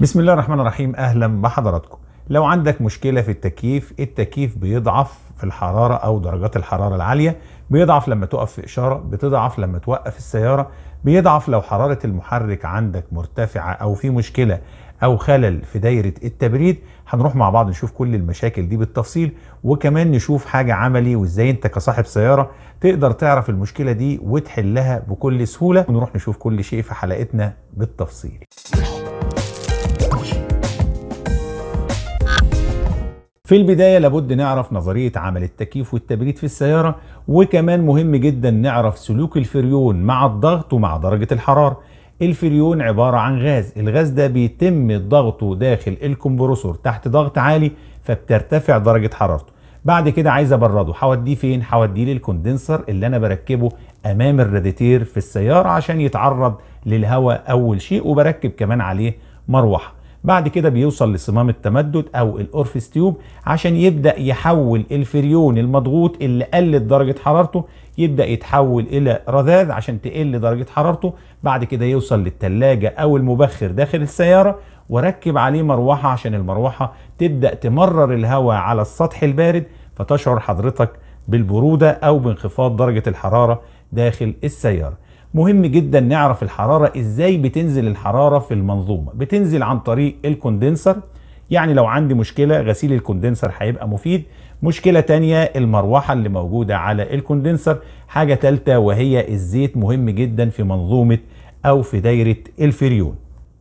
بسم الله الرحمن الرحيم اهلا بحضراتكم لو عندك مشكلة في التكييف التكييف بيضعف في الحرارة او درجات الحرارة العالية بيضعف لما تقف في اشارة بتضعف لما توقف السيارة بيضعف لو حرارة المحرك عندك مرتفعة او في مشكلة او خلل في دايرة التبريد هنروح مع بعض نشوف كل المشاكل دي بالتفصيل وكمان نشوف حاجة عملي وازاي انت كصاحب سيارة تقدر تعرف المشكلة دي وتحلها بكل سهولة ونروح نشوف كل شيء في حلقتنا بالتفصيل في البداية لابد نعرف نظرية عمل التكييف والتبريد في السيارة وكمان مهم جدا نعرف سلوك الفريون مع الضغط ومع درجة الحرارة الفريون عبارة عن غاز الغاز ده بيتم ضغطه داخل الكمبروسور تحت ضغط عالي فبترتفع درجة حرارته بعد كده عايز ابرده هوديه فين هوديه للكوندنسر اللي انا بركبه امام الراديتير في السيارة عشان يتعرض للهواء اول شيء وبركب كمان عليه مروحه بعد كده بيوصل لصمام التمدد او الاورفيس تيوب عشان يبدا يحول الفريون المضغوط اللي قلت درجه حرارته يبدا يتحول الى رذاذ عشان تقل درجه حرارته بعد كده يوصل للثلاجه او المبخر داخل السياره وركب عليه مروحه عشان المروحه تبدا تمرر الهواء على السطح البارد فتشعر حضرتك بالبروده او بانخفاض درجه الحراره داخل السياره مهم جدا نعرف الحرارة ازاي بتنزل الحرارة في المنظومة بتنزل عن طريق الكوندنسر يعني لو عندي مشكلة غسيل الكوندنسر هيبقى مفيد مشكلة تانية المروحة اللي موجودة على الكوندنسر حاجة تالتة وهي الزيت مهم جدا في منظومة او في دايرة الفريون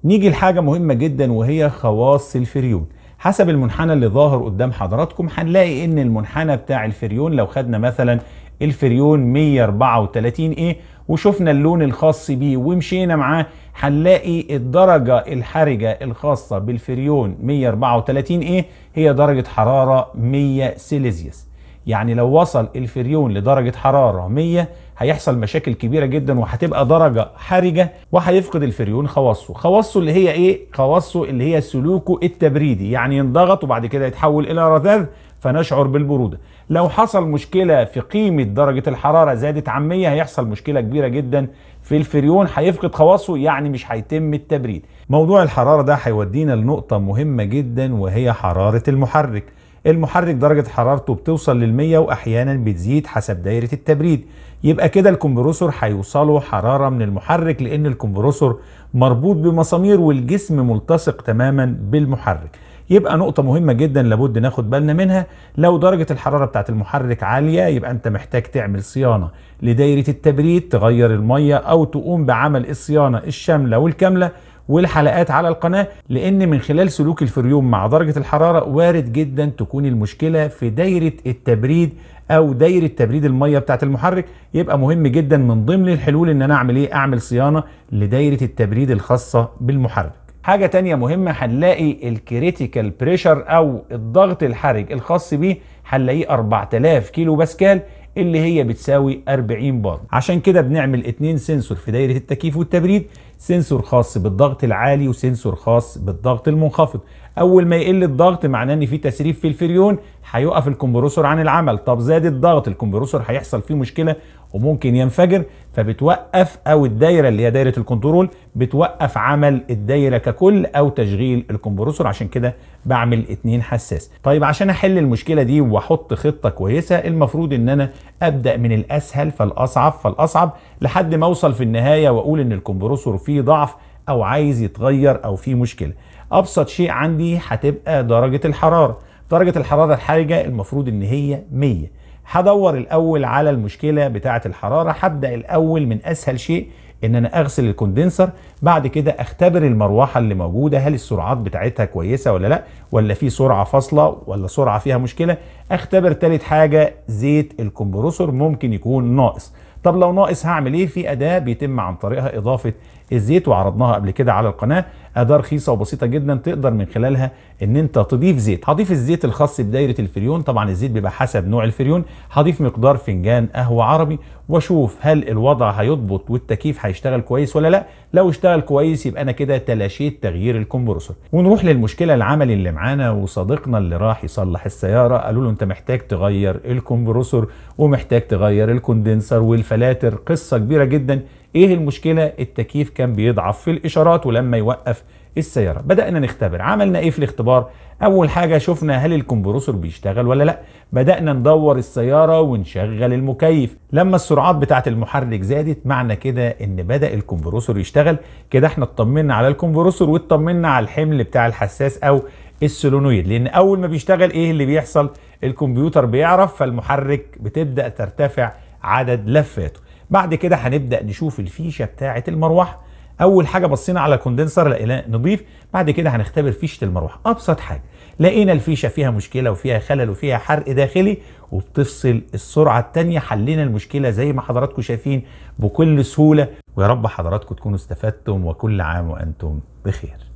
نيجي لحاجة مهمة جدا وهي خواص الفريون حسب المنحنى اللي ظاهر قدام حضراتكم هنلاقي ان المنحنى بتاع الفريون لو خدنا مثلا الفريون 134 ايه وشفنا اللون الخاص بيه ومشينا معاه هنلاقي الدرجة الحرجة الخاصة بالفريون 134 ايه هي درجة حرارة 100 سيليزيوس يعني لو وصل الفريون لدرجة حرارة 100 هيحصل مشاكل كبيرة جدا وهتبقى درجة حرجة وهيفقد الفريون خواصه خواصه اللي هي ايه؟ خواصه اللي هي سلوكه التبريدي يعني ينضغط وبعد كده يتحول الى رذاذ فنشعر بالبرودة لو حصل مشكلة في قيمة درجة الحرارة زادت عن 100 هيحصل مشكلة كبيرة جدا في الفريون هيفقد خواصه يعني مش هيتم التبريد موضوع الحرارة ده هيودينا لنقطة مهمة جدا وهي حرارة المحرك المحرك درجة حرارته بتوصل للمية وأحيانا بتزيد حسب دايرة التبريد يبقى كده الكمبروسور هيوصله حرارة من المحرك لأن الكمبروسور مربوط بمسامير والجسم ملتصق تماما بالمحرك يبقى نقطة مهمة جدا لابد ناخد بالنا منها لو درجة الحرارة بتاعت المحرك عالية يبقى انت محتاج تعمل صيانة لدايرة التبريد تغير المية او تقوم بعمل الصيانة الشاملة والكاملة والحلقات على القناة لان من خلال سلوك الفريوم مع درجة الحرارة وارد جدا تكون المشكلة في دايرة التبريد او دايره تبريد الميه بتاعت المحرك يبقى مهم جدا من ضمن الحلول ان انا اعمل ايه اعمل صيانه لدايره التبريد الخاصه بالمحرك حاجة تانية مهمة هنلاقي الكريتيكال بريشر أو الضغط الحرج الخاص بيه هنلاقيه 4000 كيلو باسكال اللي هي بتساوي 40 بار عشان كده بنعمل اتنين سنسور في دايرة التكييف والتبريد سنسور خاص بالضغط العالي وسنسور خاص بالضغط المنخفض اول ما يقل الضغط معناه ان في تسريب في الفريون هيوقف الكمبروسور عن العمل طب زاد الضغط الكمبروسور هيحصل فيه مشكله وممكن ينفجر فبتوقف او الدايره اللي هي دايره الكنترول بتوقف عمل الدايره ككل او تشغيل الكمبروسور عشان كده بعمل اتنين حساس طيب عشان احل المشكله دي واحط خطه كويسه المفروض ان انا ابدا من الاسهل فالاصعب فالاصعب لحد ما اوصل في النهايه واقول ان الكمبروسور فيه في ضعف او عايز يتغير او في مشكله ابسط شيء عندي هتبقى درجه الحراره درجه الحراره الحرجه المفروض ان هي 100 هدور الاول على المشكله بتاعه الحراره هبدا الاول من اسهل شيء ان انا اغسل الكوندنسر بعد كده اختبر المروحه اللي موجوده هل السرعات بتاعتها كويسه ولا لا ولا في سرعه فاصله ولا سرعه فيها مشكله اختبر تالت حاجه زيت الكمبروسور ممكن يكون ناقص طب لو ناقص هعمل ايه في اداه بيتم عن طريقها اضافه الزيت وعرضناها قبل كده على القناه اداه رخيصه وبسيطه جدا تقدر من خلالها ان انت تضيف زيت هضيف الزيت الخاص بدايره الفريون طبعا الزيت بيبقى حسب نوع الفريون هضيف مقدار فنجان قهوه عربي واشوف هل الوضع هيضبط والتكييف هيشتغل كويس ولا لا لو اشتغل كويس يبقى انا كده تلاشيت تغيير الكمبرسور ونروح للمشكله العملي اللي معانا وصديقنا اللي راح يصلح السياره قالوا له انت محتاج تغير الكمبرسور ومحتاج تغير الكوندنسر والفلاتر قصه كبيره جدا ايه المشكله التكييف كان بيضعف في الاشارات ولما يوقف السياره بدانا نختبر عملنا ايه في الاختبار اول حاجه شفنا هل الكمبروسور بيشتغل ولا لا بدانا ندور السياره ونشغل المكيف لما السرعات بتاعه المحرك زادت معنى كده ان بدا الكمبروسور يشتغل كده احنا اطمنا على الكمبروسور واطمنا على الحمل بتاع الحساس او السولونويد لان اول ما بيشتغل ايه اللي بيحصل الكمبيوتر بيعرف فالمحرك بتبدا ترتفع عدد لفاته بعد كده هنبدا نشوف الفيشه بتاعه المروحه اول حاجه بصينا على الكوندنسر لقيناه نضيف بعد كده هنختبر فيشه المروحه ابسط حاجه لقينا الفيشه فيها مشكله وفيها خلل وفيها حرق داخلي وبتفصل السرعه الثانيه حلينا المشكله زي ما حضراتكم شايفين بكل سهوله ويا رب حضراتكم تكونوا استفدتم وكل عام وانتم بخير